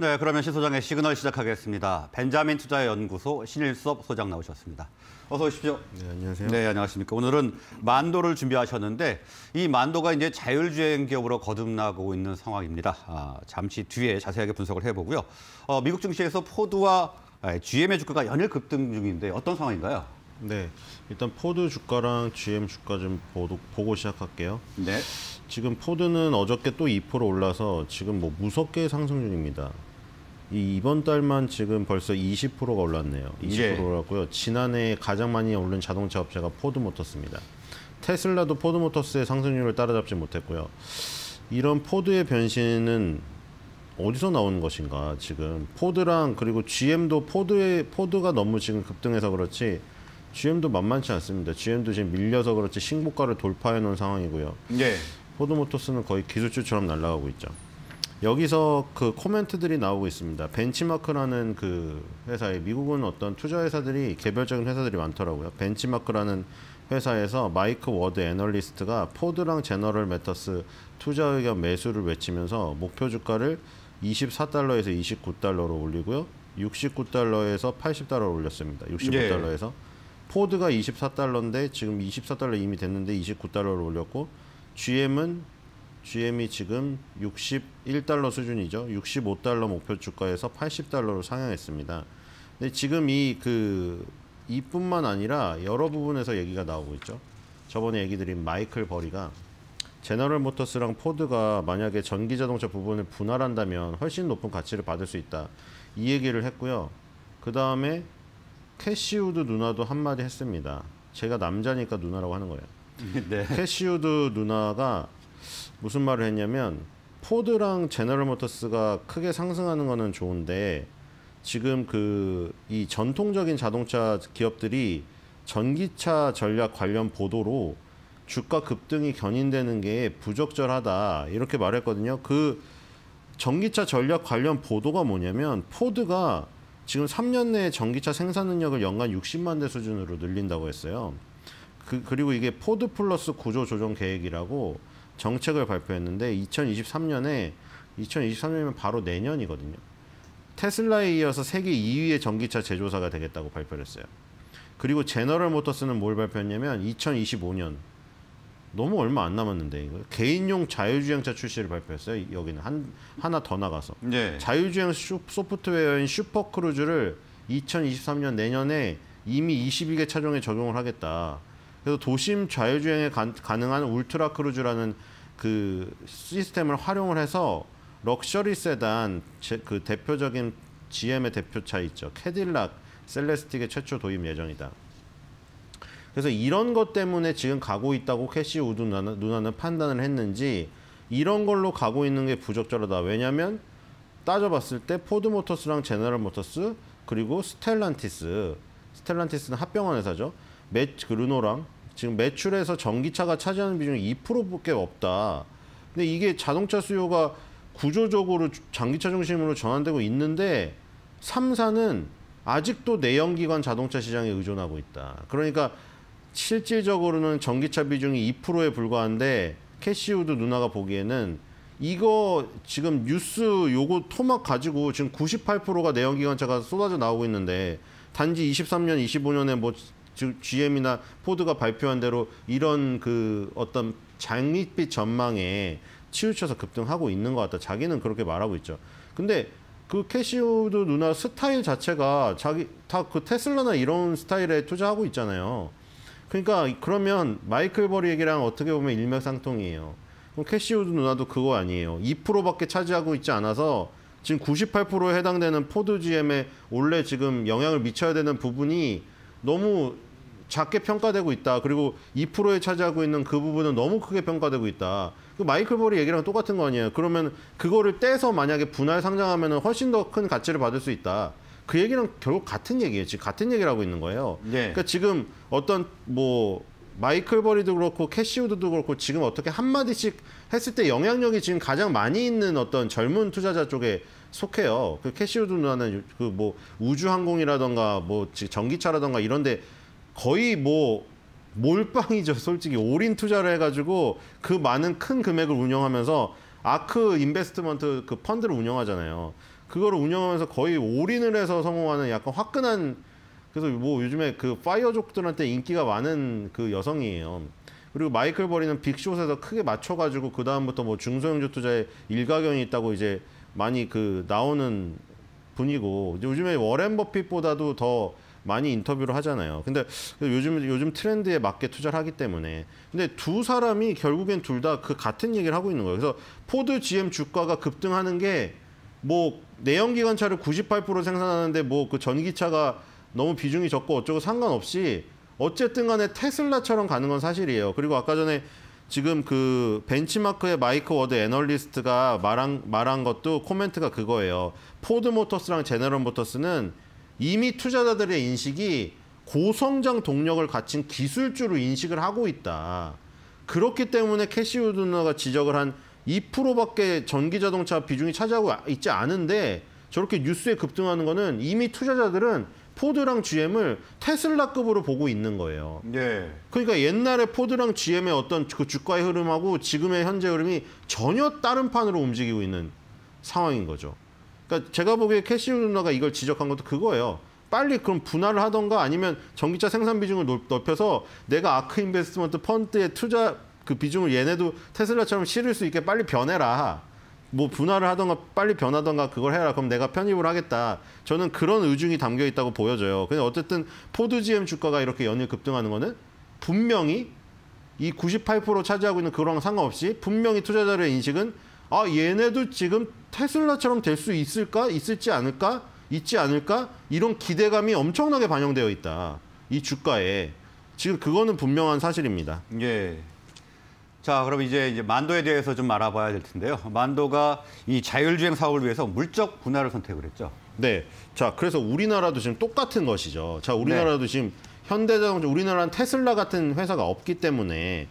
네, 그러면 시 소장의 시그널 시작하겠습니다. 벤자민 투자연구소 신일섭 소장 나오셨습니다. 어서 오십시오. 네, 안녕하세요. 네, 안녕하십니까. 오늘은 만도를 준비하셨는데 이 만도가 이제 자율주행 기업으로 거듭나고 있는 상황입니다. 아, 잠시 뒤에 자세하게 분석을 해보고요. 어, 미국 증시에서 포드와 아, GM의 주가가 연일 급등 중인데 어떤 상황인가요? 네, 일단 포드 주가랑 GM 주가 좀 보도, 보고 시작할게요. 네. 지금 포드는 어저께 또 2% 올라서 지금 뭐 무섭게 상승 중입니다. 이번 달만 지금 벌써 20%가 올랐네요. 20% 올랐고요. 예. 지난해 가장 많이 오른 자동차 업체가 포드 모터스입니다. 테슬라도 포드 모터스의 상승률을 따라잡지 못했고요. 이런 포드의 변신은 어디서 나오는 것인가 지금 포드랑 그리고 GM도 포드의 포드가 너무 지금 급등해서 그렇지 GM도 만만치 않습니다. GM도 지금 밀려서 그렇지 신고가를 돌파해 놓은 상황이고요. 예. 네. 포드 모터스는 거의 기술주처럼 날아가고 있죠. 여기서 그 코멘트들이 나오고 있습니다. 벤치마크라는 그 회사에 미국은 어떤 투자 회사들이 개별적인 회사들이 많더라고요. 벤치마크라는 회사에서 마이크 워드 애널리스트가 포드랑 제너럴 메터스 투자 의견 매수를 외치면서 목표 주가를 24달러에서 29달러로 올리고요. 69달러에서 80달러로 올렸습니다. 69달러에서 예. 포드가 24달러인데 지금 24달러 이미 됐는데 29달러로 올렸고 GM은 GM이 지금 61달러 수준이죠. 65달러 목표 주가에서 80달러로 상향했습니다. 근데 지금 이그 이뿐만 아니라 여러 부분에서 얘기가 나오고 있죠. 저번에 얘기 드린 마이클 버리가 제너럴 모터스랑 포드가 만약에 전기 자동차 부분을 분할한다면 훨씬 높은 가치를 받을 수 있다. 이 얘기를 했고요. 그 다음에 캐시우드 누나도 한마디 했습니다. 제가 남자니까 누나라고 하는 거예요. 네. 캐시우드 누나가 무슨 말을 했냐면 포드랑 제너럴 모터스가 크게 상승하는 거는 좋은데 지금 그 이 전통적인 자동차 기업들이 전기차 전략 관련 보도로 주가 급등이 견인되는 게 부적절하다 이렇게 말했거든요. 그 전기차 전략 관련 보도가 뭐냐면 포드가 지금 3년 내에 전기차 생산 능력을 연간 60만 대 수준으로 늘린다고 했어요. 그, 그리고 이게 포드 플러스 구조 조정 계획이라고 정책을 발표했는데 2023년에 2023년이면 바로 내년이거든요. 테슬라에 이어서 세계 2위의 전기차 제조사가 되겠다고 발표 했어요. 그리고 제너럴 모터스는 뭘 발표했냐면 2025년 너무 얼마 안 남았는데 이거 개인용 자율주행차 출시를 발표했어요. 여기는 한 하나 더 나가서 네. 자율주행 슈, 소프트웨어인 슈퍼크루즈를 2023년 내년에 이미 22개 차종에 적용을 하겠다. 그래서 도심 좌회주행에 가, 가능한 울트라 크루즈라는 그 시스템을 활용을 해서 럭셔리 세단 제, 그 대표적인 GM의 대표차 있죠. 캐딜락 셀레스틱의 최초 도입 예정이다. 그래서 이런 것 때문에 지금 가고 있다고 캐시 우드 누나는, 누나는 판단을 했는지 이런 걸로 가고 있는 게 부적절하다. 왜냐하면 따져봤을 때 포드 모터스랑 제너럴 모터스 그리고 스텔란티스 스텔란티스는 합병한 회사죠. 매, 그르노랑 지금 매출에서 전기차가 차지하는 비중이 2%밖에 없다. 근데 이게 자동차 수요가 구조적으로 장기차 중심으로 전환되고 있는데 3사는 아직도 내연기관 자동차 시장에 의존하고 있다. 그러니까 실질적으로는 전기차 비중이 2%에 불과한데 캐시우드 누나가 보기에는 이거 지금 뉴스 요거 토막 가지고 지금 98%가 내연기관차가 쏟아져 나오고 있는데 단지 23년, 25년에 뭐 지금 GM이나 포드가 발표한 대로 이런 그 어떤 장밋빛 전망에 치우쳐서 급등하고 있는 것 같다. 자기는 그렇게 말하고 있죠. 근데 그캐시우드 누나 스타일 자체가 자기 다 그 테슬라나 이런 스타일에 투자하고 있잖아요. 그러니까 그러면 마이클 버리 얘기랑 어떻게 보면 일맥상통이에요. 그럼 캐시우드 누나도 그거 아니에요. 2%밖에 차지하고 있지 않아서 지금 98%에 해당되는 포드 g m 에 원래 지금 영향을 미쳐야 되는 부분이 너무 작게 평가되고 있다. 그리고 2%에 차지하고 있는 그 부분은 너무 크게 평가되고 있다. 그 마이클 볼이 얘기랑 똑같은 거 아니에요. 그러면 그거를 떼서 만약에 분할 상장하면 훨씬 더 큰 가치를 받을 수 있다. 그 얘기랑 결국 같은 얘기예요. 지금 같은 얘기를 하고 있는 거예요. 네. 그러니까 지금 어떤 뭐 마이클 버리도 그렇고 캐시우드도 그렇고 지금 어떻게 한마디씩 했을 때 영향력이 지금 가장 많이 있는 어떤 젊은 투자자 쪽에 속해요. 그 캐시우드 누나는 그 뭐 우주항공이라던가 뭐, 뭐 전기차라던가 이런데 거의 뭐 몰빵이죠. 솔직히 올인 투자를 해가지고 그 많은 큰 금액을 운영하면서 아크 인베스트먼트 그 펀드를 운영하잖아요. 그걸 운영하면서 거의 올인을 해서 성공하는 약간 화끈한 그래서 뭐 요즘에 그 파이어족들한테 인기가 많은 그 여성이에요. 그리고 마이클 버리는 빅숏에서 크게 맞춰가지고 그 다음부터 뭐 중소형주 투자에 일가견이 있다고 이제 많이 그 나오는 분이고 요즘에 워렌 버핏보다도 더 많이 인터뷰를 하잖아요. 근데 요즘 요즘 트렌드에 맞게 투자를 하기 때문에 근데 두 사람이 결국엔 둘 다 그 같은 얘기를 하고 있는 거예요. 그래서 포드 GM 주가가 급등하는 게 뭐 내연기관차를 98% 생산하는데 뭐 그 전기차가 너무 비중이 적고 어쩌고 상관없이 어쨌든 간에 테슬라처럼 가는 건 사실이에요. 그리고 아까 전에 지금 그 벤치마크의 마이크 워드 애널리스트가 말한, 말한 것도 코멘트가 그거예요. 포드 모터스랑 제너럴 모터스는 이미 투자자들의 인식이 고성장 동력을 갖춘 기술주로 인식을 하고 있다. 그렇기 때문에 캐시우드 누나가 지적을 한 2%밖에 전기자동차 비중이 차지하고 있지 않은데 저렇게 뉴스에 급등하는 거는 이미 투자자들은 포드랑 GM을 테슬라급으로 보고 있는 거예요. 예. 그러니까 옛날에 포드랑 GM의 어떤 그 주가의 흐름하고 지금의 현재 흐름이 전혀 다른 판으로 움직이고 있는 상황인 거죠. 그러니까 제가 보기에 캐시 누나가 이걸 지적한 것도 그거예요. 빨리 그럼 분할을 하던가 아니면 전기차 생산 비중을 높여서 내가 아크 인베스트먼트 펀드에 투자 그 비중을 얘네도 테슬라처럼 실을 수 있게 빨리 변해라. 뭐 분할을 하던가 빨리 변하던가 그걸 해라. 그럼 내가 편입을 하겠다. 저는 그런 의중이 담겨 있다고 보여져요. 근데 어쨌든 포드 GM 주가가 이렇게 연일 급등하는 거는 분명히 이 98% 차지하고 있는 그거랑 상관없이 분명히 투자자들의 인식은 아 얘네도 지금 테슬라처럼 될 수 있을까 있을지 않을까 있지 않을까 이런 기대감이 엄청나게 반영되어 있다 이 주가에 지금 그거는 분명한 사실입니다. 예. 자, 그럼 이제 이제 만도에 대해서 좀 알아봐야 될 텐데요. 만도가 이 자율주행 사업을 위해서 물적 분할을 선택을 했죠. 네. 자, 그래서 우리나라도 지금 똑같은 것이죠. 자, 우리나라도 네. 지금 현대자동차, 우리나라는 테슬라 같은 회사가 없기 때문에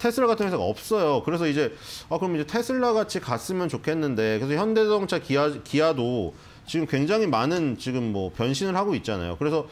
테슬라 같은 회사가 없어요. 그래서 이제 아 그럼 이제 테슬라 같이 갔으면 좋겠는데 그래서 현대자동차 기아 기아도 지금 굉장히 많은 지금 뭐 변신을 하고 있잖아요. 그래서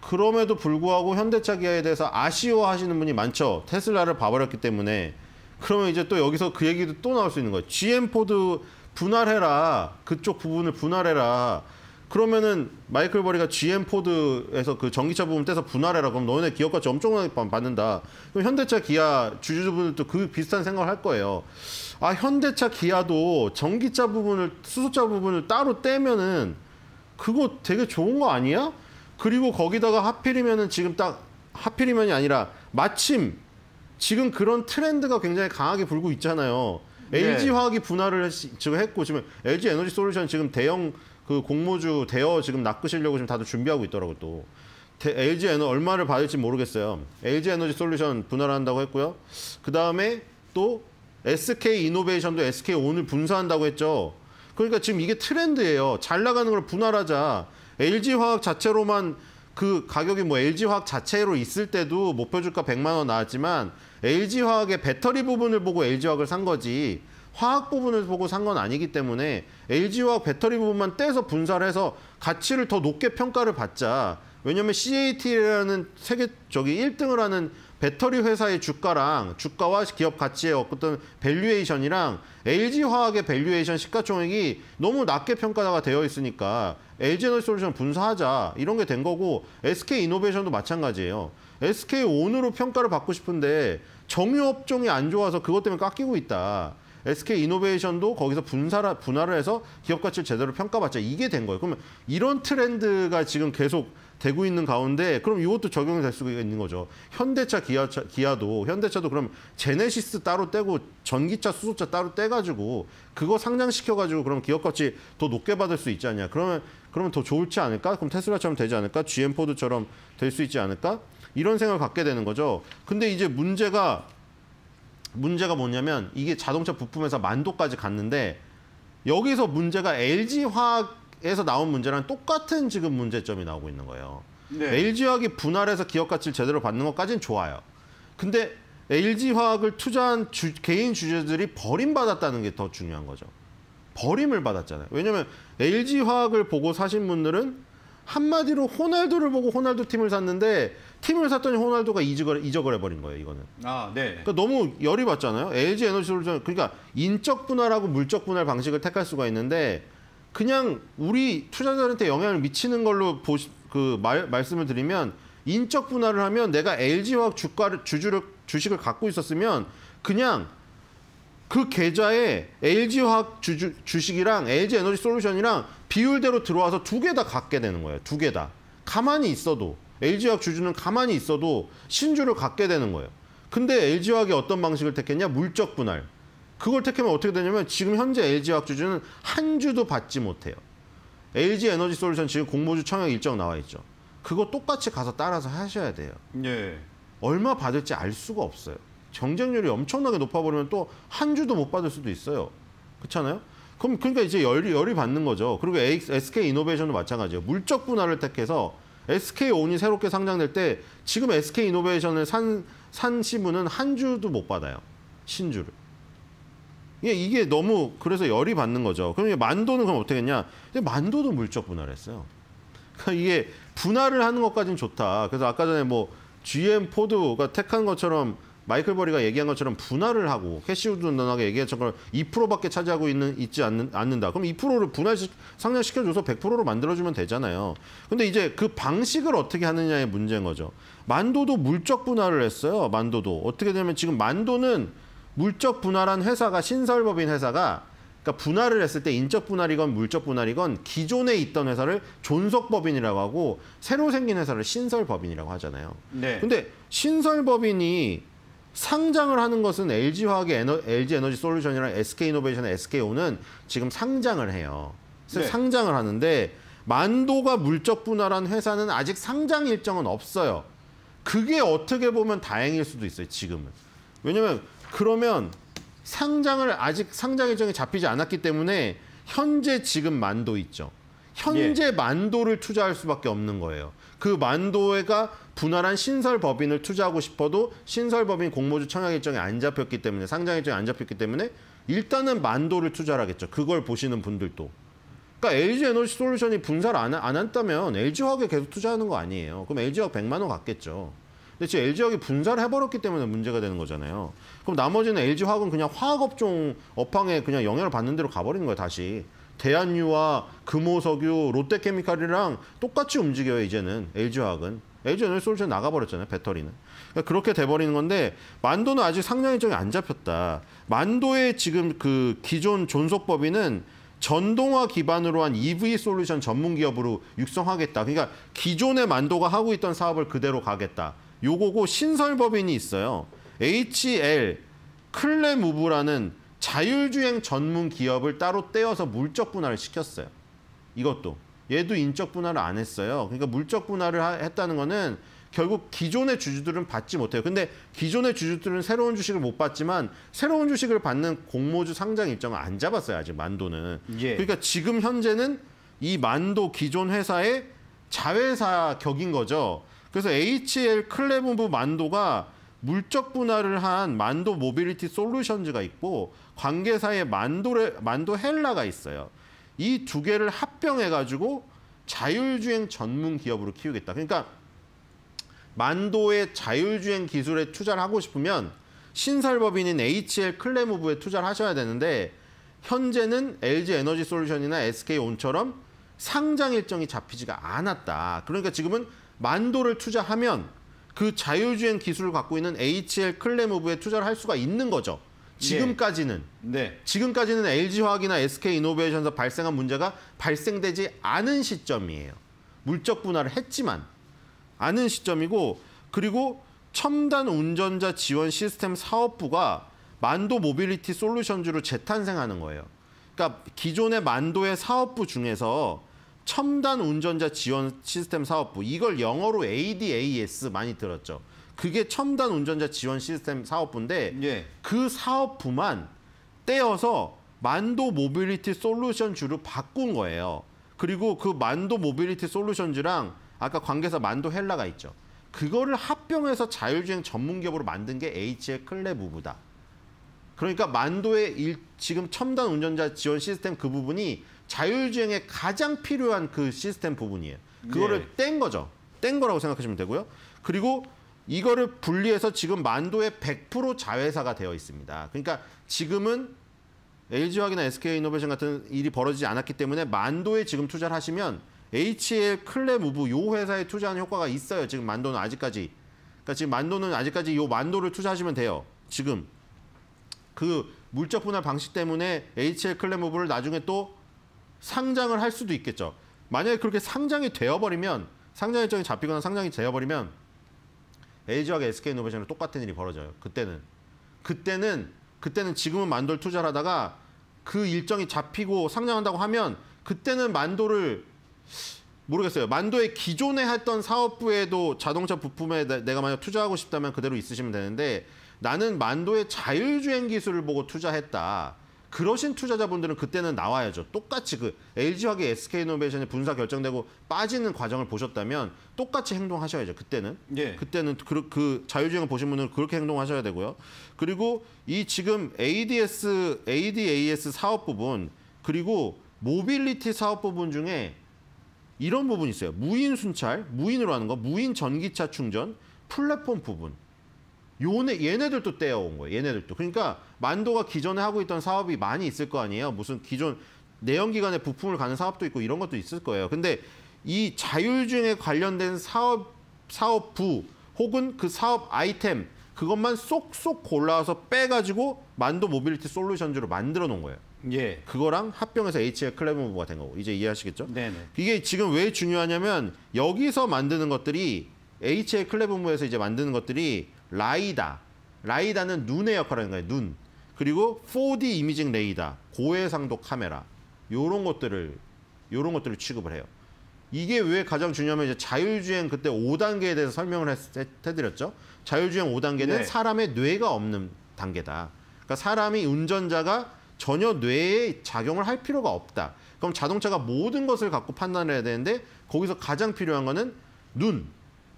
그럼에도 불구하고 현대차 기아에 대해서 아쉬워하시는 분이 많죠. 테슬라를 봐버렸기 때문에 그러면 이제 또 여기서 그 얘기도 또 나올 수 있는 거예요. GM 포드 분할해라 그쪽 부분을 분할해라. 그러면은 마이클 버리가 GM 포드에서 그 전기차 부분 떼서 분할해라 그럼 너네 기업가치 엄청나게 받는다. 그럼 현대차 기아 주주분들도 그 비슷한 생각을 할 거예요. 아 현대차 기아도 전기차 부분을 수소차 부분을 따로 떼면은 그거 되게 좋은 거 아니야? 그리고 거기다가 하필이면은 지금 딱 하필이면이 아니라 마침 지금 그런 트렌드가 굉장히 강하게 불고 있잖아요. 네. LG 화학이 분할을 했, 지금 했고 지금 LG 에너지 솔루션 지금 대형 그 공모주 대여 지금 낚으시려고 지금 다들 준비하고 있더라고 또. LG 에너 얼마를 받을지 모르겠어요. LG 에너지 솔루션 분할한다고 했고요. 그 다음에 또 SK 이노베이션도 SK 오늘 분사한다고 했죠. 그러니까 지금 이게 트렌드예요. 잘 나가는 걸 분할하자. LG 화학 자체로만 그 가격이 뭐 LG화학 자체로 있을 때도 목표 뭐 주가 100만 원 나왔지만 LG화학의 배터리 부분을 보고 LG화학을 산 거지 화학 부분을 보고 산 건 아니기 때문에 LG화학 배터리 부분만 떼서 분사 해서 가치를 더 높게 평가를 받자. 왜냐면 CAT라는 세계 저기 1등을 하는 배터리 회사의 주가랑 주가와 기업 가치의 어떤 밸류에이션이랑 LG 화학의 밸류에이션 시가총액이 너무 낮게 평가가 되어 있으니까 LG 에너지 솔루션 분사하자 이런 게 된 거고 SK 이노베이션도 마찬가지예요. SK 온으로 평가를 받고 싶은데 정유 업종이 안 좋아서 그것 때문에 깎이고 있다. SK 이노베이션도 거기서 분사라, 분할을 해서 기업 가치를 제대로 평가받자. 이게 된 거예요. 그러면 이런 트렌드가 지금 계속 되고 있는 가운데 그럼 이것도 적용될 이 수가 있는 거죠. 현대차, 기아차, 기아도 현대차도 그럼 제네시스 따로 떼고 전기차, 수소차 따로 떼가지고 그거 상장시켜가지고 그럼 기업값이 더 높게 받을 수 있지 않냐. 그러면 그러면 더 좋을지 않을까? 그럼 테슬라처럼 되지 않을까? GM 포드처럼 될 수 있지 않을까? 이런 생각을 갖게 되는 거죠. 근데 이제 문제가 문제가 뭐냐면 이게 자동차 부품에서 만도까지 갔는데 여기서 문제가 LG 화학 에서 나온 문제랑 똑같은 지금 문제점이 나오고 있는 거예요. 네. LG화학이 분할해서 기업 가치를 제대로 받는 것까지는 좋아요. 근데 LG화학을 투자한 주, 개인 주주들이 버림받았다는 게 더 중요한 거죠. 버림을 받았잖아요. 왜냐면 LG화학을 보고 사신 분들은 한마디로 호날두를 보고 호날두 팀을 샀는데 팀을 샀더니 호날두가 이적을, 이적을 해버린 거예요, 이거는. 아, 네. 그러니까 너무 열이 받잖아요. LG에너지솔루션, 그러니까 인적 분할하고 물적 분할 방식을 택할 수가 있는데 그냥 우리 투자자한테 들 영향을 미치는 걸로 보시, 그 말, 말씀을 드리면 인적 분할을 하면 내가 LG화학 주가를 주주를 주식을 갖고 있었으면 그냥 그 계좌에 LG화학 주주, 주식이랑 LG 에너지 솔루션이랑 비율대로 들어와서 두 개 다 갖게 되는 거예요. 두 개 다. 가만히 있어도 LG화학 주주는 가만히 있어도 신주를 갖게 되는 거예요. 근데 LG화학이 어떤 방식을 택했냐? 물적 분할. 그걸 택하면 어떻게 되냐면 지금 현재 LG 학주주는 한 주도 받지 못해요. LG 에너지 솔루션 지금 공모주 청약 일정 나와 있죠. 그거 똑같이 가서 따라서 하셔야 돼요. 예. 얼마 받을지 알 수가 없어요. 경쟁률이 엄청나게 높아버리면 또 한 주도 못 받을 수도 있어요. 그렇잖아요? 그럼 그러니까 이제 열이 열이 받는 거죠. 그리고 SK 이노베이션도 마찬가지예요. 물적 분할을 택해서 SK 온이 새롭게 상장될 때 지금 SK 이노베이션을 산산 시분은 한 주도 못 받아요. 신주를. 예, 이게, 너무 그래서 열이 받는 거죠. 그럼 만도는 그럼 어떻게 했냐? 만도도 물적 분할했어요. 그러니까 이게 분할을 하는 것까지는 좋다. 그래서 아까 전에 뭐 GM 포드가 택한 것처럼 마이클 버리가 얘기한 것처럼 분할을 하고 캐시우드 누나게 얘기했던 걸 2%밖에 차지하고 있는 있지 않는, 않는다. 그럼 2%를 분할 상향시켜줘서 100%로 만들어주면 되잖아요. 근데 이제 그 방식을 어떻게 하느냐의 문제인 거죠. 만도도 물적 분할을 했어요. 만도도 어떻게 되면 냐 지금 만도는 물적 분할한 회사가 신설법인 회사가 그러니까 분할을 했을 때 인적 분할이건 물적 분할이건 기존에 있던 회사를 존속법인이라고 하고 새로 생긴 회사를 신설법인이라고 하잖아요. 네. 근데 신설법인이 상장을 하는 것은 LG화학의 에너, LG 에너지 솔루션이랑 SK이노베이션의 SKO는 지금 상장을 해요. 네. 상장을 하는데 만도가 물적 분할한 회사는 아직 상장 일정은 없어요. 그게 어떻게 보면 다행일 수도 있어요, 지금은. 왜냐면 그러면 상장을 아직 상장 일정이 잡히지 않았기 때문에 현재 지금 만도 있죠. 현재 예. 만도를 투자할 수밖에 없는 거예요. 그 만도가 분할한 신설 법인을 투자하고 싶어도 신설 법인 공모주 청약 일정이 안 잡혔기 때문에 상장 일정이 안 잡혔기 때문에 일단은 만도를 투자하겠죠. 그걸 보시는 분들도. 그러니까 LG 에너지 솔루션이 분사를 안, 안 한다면 LG화학에 계속 투자하는 거 아니에요. 그럼 LG화학 100만 원 갔겠죠. 근데 지금 LG화학이 분사를 해버렸기 때문에 문제가 되는 거잖아요. 그럼 나머지는 LG화학은 그냥 화학업종 업황에 그냥 영향을 받는 대로 가버리는 거예요, 다시. 대한유와 금호석유, 롯데케미칼이랑 똑같이 움직여요, 이제는. LG화학은. l g 는 솔루션 나가버렸잖아요, 배터리는. 그러니까 그렇게 돼버리는 건데 만도는 아직 상장 일정이 안 잡혔다. 만도의 지금 그 기존 존속법인은 전동화 기반으로 한 EV 솔루션 전문 기업으로 육성하겠다. 그러니까 기존의 만도가 하고 있던 사업을 그대로 가겠다. 요거고 신설법인이 있어요. HL 클레무브라는 자율주행 전문 기업을 따로 떼어서 물적 분할을 시켰어요. 이것도. 얘도 인적 분할을 안 했어요. 그러니까 물적 분할을 하, 했다는 거는 결국 기존의 주주들은 받지 못해요. 근데 기존의 주주들은 새로운 주식을 못 받지만 새로운 주식을 받는 공모주 상장 일정을 안 잡았어요. 아직 만도는. 예. 그러니까 지금 현재는 이 만도 기존 회사의 자회사 격인 거죠. 그래서 HL 클레본부 만도가 물적 분할을 한 만도 모빌리티 솔루션즈가 있고 관계사의 만도레, 만도 헬라가 있어요. 이 두 개를 합병해가지고 자율주행 전문 기업으로 키우겠다. 그러니까 만도의 자율주행 기술에 투자를 하고 싶으면 신설법인인 HL 클레모브에 투자를 하셔야 되는데 현재는 LG 에너지 솔루션이나 SK 온처럼 상장 일정이 잡히지가 않았다. 그러니까 지금은 만도를 투자하면 그 자율주행 기술을 갖고 있는 HL 클레모브에 투자를 할 수가 있는 거죠. 지금까지는 네. 네. 지금까지는 LG화학이나 SK이노베이션에서 발생한 문제가 발생되지 않은 시점이에요. 물적 분할을 했지만 않은 시점이고 그리고 첨단 운전자 지원 시스템 사업부가 만도 모빌리티 솔루션주를 재탄생하는 거예요. 그러니까 기존의 만도의 사업부 중에서 첨단 운전자 지원 시스템 사업부 이걸 영어로 ADAS 많이 들었죠. 그게 첨단 운전자 지원 시스템 사업부인데 예. 그 사업부만 떼어서 만도 모빌리티 솔루션주로 바꾼 거예요. 그리고 그 만도 모빌리티 솔루션즈랑 아까 관계사 만도 헬라가 있죠. 그거를 합병해서 자율주행 전문 기업으로 만든 게 H의 클레 부부다. 그러니까 만도의 일, 지금 첨단 운전자 지원 시스템 그 부분이 자율주행에 가장 필요한 그 시스템 부분이에요. 그거를 네. 뗀 거죠. 뗀 거라고 생각하시면 되고요. 그리고 이거를 분리해서 지금 만도에 100% 자회사가 되어 있습니다. 그러니까 지금은 LG화학이나 SK이노베이션 같은 일이 벌어지지 않았기 때문에 만도에 지금 투자를 하시면 HL, 클레무브 요 회사에 투자하는 효과가 있어요. 지금 만도는 아직까지. 그러니까 지금 만도는 아직까지 요 만도를 투자하시면 돼요. 지금 그 물적 분할 방식 때문에 HL 클레무브를 나중에 또 상장을 할 수도 있겠죠. 만약에 그렇게 상장이 되어버리면 상장 일정이 잡히거나 상장이 되어버리면 에이 g 와 SK이노베이션은 똑같은 일이 벌어져요. 그때는 그때는 그때는 지금은 만돌 투자를 하다가 그 일정이 잡히고 상장한다고 하면 그때는 만돌을 모르겠어요. 만도의 기존에 했던 사업부에도 자동차 부품에 내가 만약 투자하고 싶다면 그대로 있으시면 되는데 나는 만도의 자율주행 기술을 보고 투자했다. 그러신 투자자분들은 그때는 나와야죠. 똑같이 그 LG화기 s k 이노베이션의 분사 결정되고 빠지는 과정을 보셨다면 똑같이 행동하셔야죠. 그때는. 예. 그때는 그, 그 자유주행을 보신 분은 그렇게 행동하셔야 되고요. 그리고 이 지금 ADS, ADAS 사업 부분 그리고 모빌리티 사업 부분 중에 이런 부분이 있어요. 무인 순찰, 무인으로 하는 거, 무인 전기차 충전, 플랫폼 부분. 요네 얘네들도 떼어온 거예요. 얘네들도. 그러니까 만도가 기존에 하고 있던 사업이 많이 있을 거 아니에요. 무슨 기존 내연기관에 부품을 가는 사업도 있고 이런 것도 있을 거예요. 근데 이 자율주행에 관련된 사업 사업부 혹은 그 사업 아이템 그것만 쏙쏙 골라서 빼가지고 만도 모빌리티 솔루션즈로 만들어 놓은 거예요. 예. 그거랑 합병해서 HL 클레버무브가된 거고 이제 이해하시겠죠? 네네. 이게 지금 왜 중요하냐면 여기서 만드는 것들이 HL 클레버무브에서 이제 만드는 것들이 라이다. 라이다는 눈의 역할을 하는 거예요. 눈. 그리고 4D 이미징 레이다. 고해상도 카메라. 요런 것들을 요런 것들을 취급을 해요. 이게 왜 가장 중요하면 이제 자율주행 그때 5단계에 대해서 설명을 했, 해드렸죠. 자율주행 5단계는 네. 사람의 뇌가 없는 단계다. 그러니까 사람이 운전자가 전혀 뇌에 작용을 할 필요가 없다. 그럼 자동차가 모든 것을 갖고 판단해야 을 되는데 거기서 가장 필요한 거는 눈,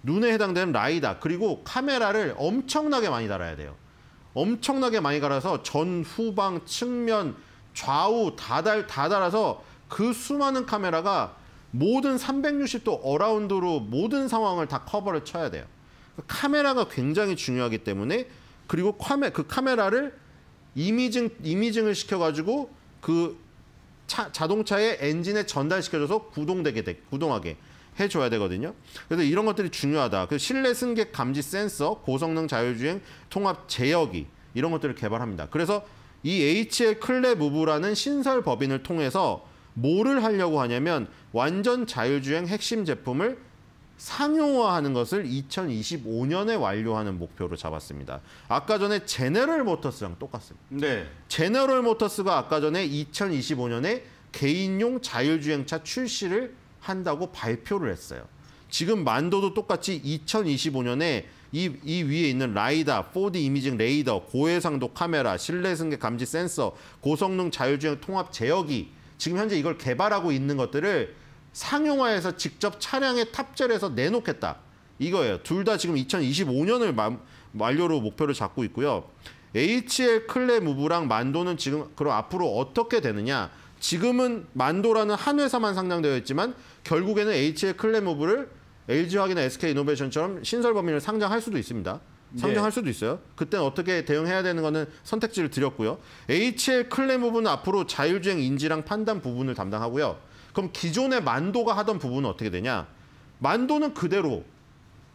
눈에 해당되는 라이다 그리고 카메라를 엄청나게 많이 달아야 돼요. 엄청나게 많이 갈아서 전, 후방, 측면, 좌우 다, 달, 다 달아서 그 수많은 카메라가 모든 360도 어라운드로 모든 상황을 다 커버를 쳐야 돼요. 카메라가 굉장히 중요하기 때문에 그리고 카메, 그 카메라를 이미징, 이미징을 시켜가지고 그 차, 자동차의 엔진에 전달시켜줘서 구동되게 되, 구동하게 해줘야 되거든요. 그래서 이런 것들이 중요하다. 그래서 실내 승객 감지 센서, 고성능 자율주행 통합 제어기 이런 것들을 개발합니다. 그래서 이 HL 클레무브라는 신설 법인을 통해서 뭐를 하려고 하냐면 완전 자율주행 핵심 제품을 상용화하는 것을 2025년에 완료하는 목표로 잡았습니다. 아까 전에 제네럴 모터스랑 똑같습니다. 네. 제네럴 모터스가 아까 전에 2025년에 개인용 자율주행차 출시를 한다고 발표를 했어요. 지금 만도도 똑같이 2025년에 이, 이 위에 있는 라이다, 4D 이미징 레이더, 고해상도 카메라, 실내 승객 감지 센서, 고성능 자율주행 통합 제어기 지금 현재 이걸 개발하고 있는 것들을 상용화해서 직접 차량에 탑재를 해서 내놓겠다. 이거예요. 둘 다 지금 2025년을 마, 완료로 목표를 잡고 있고요. HL 클레무브랑 만도는 지금 그럼 앞으로 어떻게 되느냐? 지금은 만도라는 한 회사만 상장되어 있지만 결국에는 H의 클레모브를 LG화학이나 SK이노베이션처럼 신설 범위를 상장할 수도 있습니다. 상장할 네. 수도 있어요. 그때는 어떻게 대응해야 되는 거는 선택지를 드렸고요. HL 클레모브는 앞으로 자율주행 인지랑 판단 부분을 담당하고요. 그럼 기존의 만도가 하던 부분은 어떻게 되냐? 만도는 그대로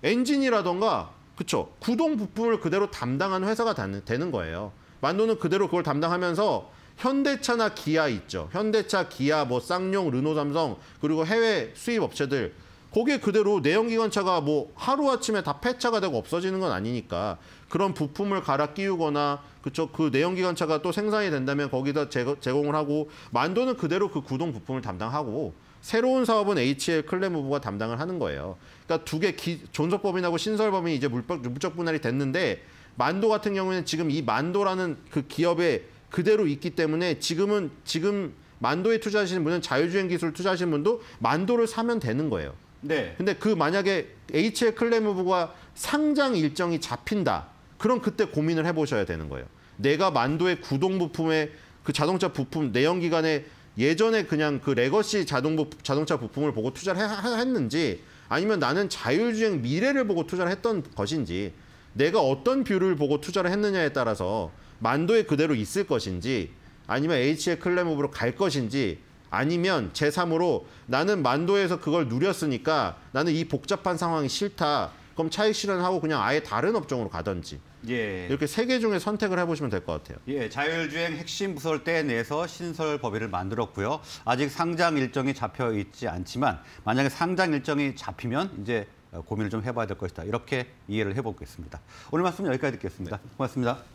엔진이라던가 그쵸 구동 부품을 그대로 담당한 회사가 되는 거예요. 만도는 그대로 그걸 담당하면서 현대차나 기아 있죠. 현대차, 기아, 뭐 쌍용, 르노, 삼성 그리고 해외 수입 업체들 거기에 그대로 내연기관차가 뭐 하루아침에 다 폐차가 되고 없어지는 건 아니니까 그런 부품을 갈아 끼우거나 그쵸 그 내연기관차가 또 생산이 된다면 거기다 제공을 하고 만도는 그대로 그 구동 부품을 담당하고 새로운 사업은 HL 클레무브가 담당을 하는 거예요. 그러니까 두 개 존속법인하고 신설법인이 이제 물적 분할이 됐는데 만도 같은 경우에는 지금 이 만도라는 그 기업의 그대로 있기 때문에 지금은 지금 만도에 투자하시는 분은 자율주행 기술 투자하시는 분도 만도를 사면 되는 거예요. 네. 근데 그 만약에 HL 클레무브가 상장 일정이 잡힌다. 그럼 그때 고민을 해보셔야 되는 거예요. 내가 만도의 구동 부품에 그 자동차 부품 내연 기관에 예전에 그냥 그 레거시 자동 부, 자동차 부품을 보고 투자를 했는지 아니면 나는 자율주행 미래를 보고 투자를 했던 것인지 내가 어떤 뷰를 보고 투자를 했느냐에 따라서 만도에 그대로 있을 것인지 아니면 H의 클레모으로갈 것인지 아니면 제3으로 나는 만도에서 그걸 누렸으니까 나는 이 복잡한 상황이 싫다. 그럼 차익 실현하고 그냥 아예 다른 업종으로 가든지 예. 이렇게 세 개 중에 선택을 해보시면 될 것 같아요. 예, 자율주행 핵심 부설대 내서 신설 법인을 만들었고요. 아직 상장 일정이 잡혀 있지 않지만 만약에 상장 일정이 잡히면 이제 고민을 좀 해봐야 될 것이다. 이렇게 이해를 해보겠습니다. 오늘 말씀 여기까지 듣겠습니다. 네. 고맙습니다.